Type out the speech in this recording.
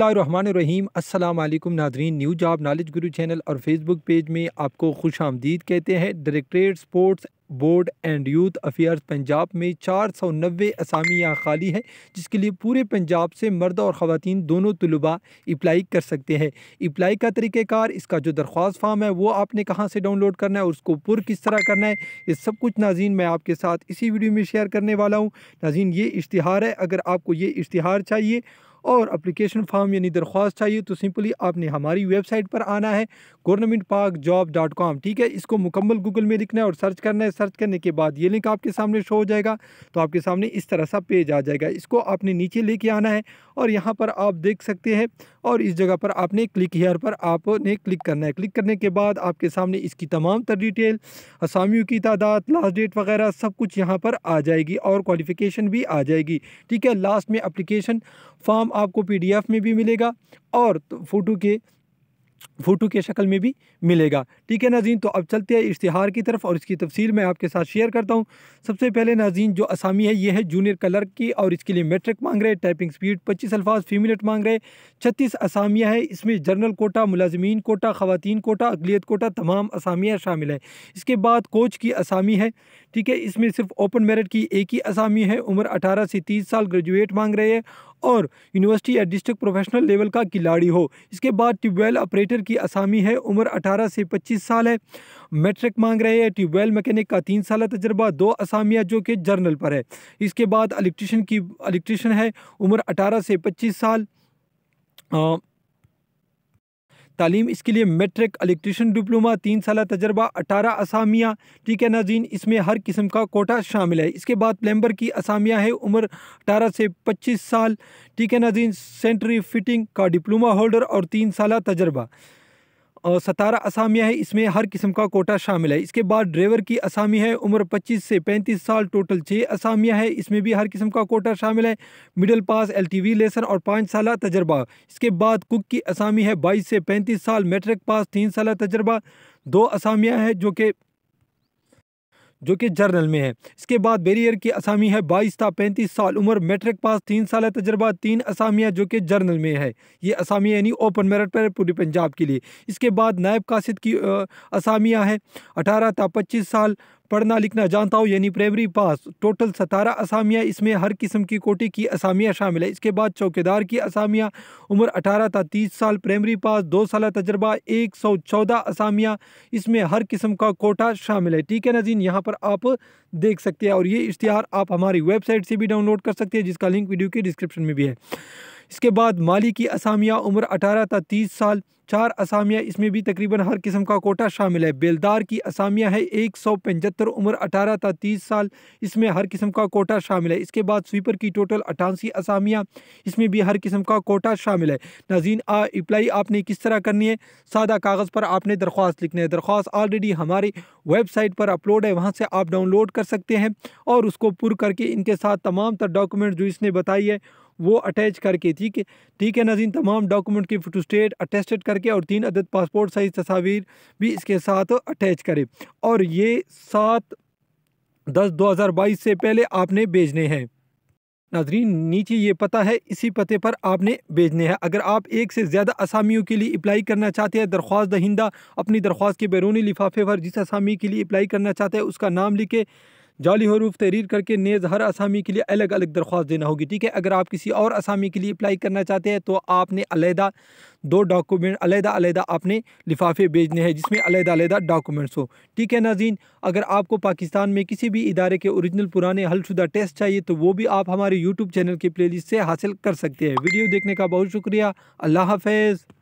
रहीम अस्सलाम वालेकुम नाजरीन new job knowledge Guru channel और फेसबुक पेज में आपको खुश आमदीद कहते हैं directorate sports board and youth affairs Punjab में चार सौ नबे असामियाँ खाली है जिसके लिए पूरे पंजाब से मर्द और ख़वान दोनों तलबा अप्लाई कर सकते हैं अप्लाई का तरीक़ार इसका जो दरख्वास्त फॉर्म है वो आपने कहाँ से डाउनलोड करना है और उसको पुर किस तरह करना है ये सब कुछ नाजीन मैं आपके साथ इसी वीडियो में शेयर करने वाला हूँ नाजीन ये इश्तहार है अगर आपको ये इश्तहार चाहिए और अप्लीकेशन फॉर्म यानी दरख्वास्त चाहिए तो सिंपली आपने हमारी वेबसाइट पर आना है गवर्नमेंट पाक जॉब डॉट कॉम ठीक है इसको मुकम्मल गूगल में लिखना है और सर्च करना है सर्च करने के बाद ये लिंक आपके सामने शो हो जाएगा तो आपके सामने इस तरह सा पेज आ जाएगा इसको आपने नीचे लेके आना है और यहाँ पर आप देख सकते हैं और इस जगह पर आपने क्लिक हेयर पर आपने क्लिक करना है क्लिक करने के बाद आपके सामने इसकी तमाम तर डिटेल असामियों की तादाद लास्ट डेट वगैरह सब कुछ यहाँ पर आ जाएगी और क्वालिफिकेशन भी आ जाएगी ठीक है लास्ट में अप्लीकेशन फॉर्म आपको पीडीएफ में भी मिलेगा और फ़ोटो के फ़ोटो के शक्ल में भी मिलेगा ठीक है नाजीन तो अब चलते हैं इश्तहार की तरफ और इसकी तफसील मैं आपके साथ शेयर करता हूँ सबसे पहले नाजीन जो असामी है ये है जूनियर कलर की और इसके लिए मेट्रिक मांग रहे टाइपिंग स्पीड पच्चीस अल्फाज फ़ी मिनट मांग रहे छत्तीस असामियाँ है इसमें जनरल कोटा मुलाजमीन कोटा ख़वान कोटा अकलीत कोटा तमाम असामियाँ शामिल है इसके बाद कोच की असामी है ठीक है इसमें सिर्फ ओपन मेरिट की एक ही असामी है उम्र अठारह से तीस साल ग्रेजुएट मांग रहे हैं और यूनिवर्सिटी या डिस्ट्रिक्ट प्रोफेशनल लेवल का खिलाड़ी हो इसके बाद ट्यूबवेल ऑपरेटर की आसामी है उम्र अठारह से पच्चीस साल है मैट्रिक मांग रहे हैं ट्यूबवेल मैकेनिक का तीन साल तजर्बा दो असामियाँ जो कि जर्नल पर है इसके बाद इलेक्ट्रिशन की इलेक्ट्रिशन है उम्र अठारह से पच्चीस साल आ, तालीम इसके लिए मेट्रिक इलेक्ट्रिशन डिप्लोमा तीन साल तजर्बा अठारह असामिया ठीक है नाजीन इसमें हर किस्म का कोटा शामिल है इसके बाद प्लम्बर की असामिया है उम्र अठारह से पच्चीस साल ठीक है नाजीन सेंट्री फिटिंग का डिप्लोमा होल्डर और तीन साल तजर्बा सतारह असामिया है इसमें हर किस्म का कोटा शामिल है इसके बाद ड्राइवर की असामी है उम्र 25 से 35 साल टोटल छः असामियाँ हैं इसमें भी हर किस्म का कोटा शामिल है middle pass L T V lesson और पाँच साल तजर्बा इसके बाद कुक की असामी है बाईस से पैंतीस साल मेट्रिक पास तीन साल तजर्बा दो असामियाँ हैं जो कि जो कि जर्नल में है इसके बाद बेरियर की असामी है बाईस था पैंतीस साल उम्र मेट्रिक पास तीन साल तजर्बा तीन असामियाँ जो कि जर्नल में है ये असामियाँ यानी ओपन मेरिट पर पूरे पंजाब के लिए इसके बाद नायब कासिद की असामियाँ हैं अठारह था पच्चीस साल पढ़ना लिखना जानता हो यानी प्राइमरी पास टोटल सतारह असामियाँ इसमें हर किस्म की कोटे की असामियाँ शामिल है इसके बाद चौकीदार की असामियाँ उम्र अठारह था तीस साल प्राइमरी पास दो साल तजर्बा एक सौ चौदह असामियाँ इसमें हर किस्म का कोटा शामिल है ठीक है नजीन यहाँ पर आप देख सकते हैं और ये इश्तहार आप हमारी वेबसाइट से भी डाउनलोड कर सकते हैं जिसका लिंक वीडियो के डिस्क्रिप्शन में भी है इसके बाद माली की असामियाँ उम्र अठारह था तीस साल चार असामियाँ इसमें भी तकरीबन हर किस्म का कोटा शामिल है बेलदार की असामियाँ है एक सौ पचहत्तर उम्र अठारह था तीस साल इसमें हर किस्म का कोटा शामिल है इसके बाद स्वीपर की टोटल अठासी असामियाँ इसमें भी हर किस्म का कोटा शामिल है नाजीन अप्लाई आपने किस तरह करनी है सादा कागज़ पर आपने दरख्वास्त लिखना है दरख्वास्त ऑलरेडी हमारी वेबसाइट पर अपलोड है वहाँ से आप डाउनलोड कर सकते हैं और उसको पुर करके इनके साथ तमाम तर डॉक्यूमेंट जो इसने बताई है वो अटैच करके ठीक है ठीक है नाजीन तमाम डॉक्यूमेंट की फ़ोटो स्टेट अटेस्टेड करके और तीन अदद पासपोर्ट साइज़ तस्वीर भी इसके साथ अटैच करें और ये सात दस दो हज़ार बाईस से पहले आपने भेजने हैं नाजरीन नीचे ये पता है इसी पते पर आपने भेजने हैं अगर आप एक से ज़्यादा असामियों के लिए अप्लाई करना चाहते हैं दरख्वास्त दहिंदा अपनी दरख्वास्त के बैरूनी लिफाफे पर जिस असामी के लिए अप्लाई करना चाहते हैं उसका नाम लिखे जाली हरूफ तहरीर करके नेज़ हर असामी के लिए अलग अलग दरख्वास्त देना होगी ठीक है अगर आप किसी और असामी के लिए अप्लाई करना चाहते हैं तो आपने अलहदा दो डॉक्यूमेंट अलहदा अलहदा आपने लिफाफे भेजने हैं जिसमें अलहदा अलहदा डॉक्यूमेंट्स हो ठीक है नाजीन अगर आपको पाकिस्तान में किसी भी इदारे के औरिजिनल पुराने हलशुदा टेस्ट चाहिए तो वो भी आप हमारे यूट्यूब चैनल की लिस्ट से हासिल कर सकते हैं वीडियो देखने का बहुत शुक्रिया अल्लाह हाफिज़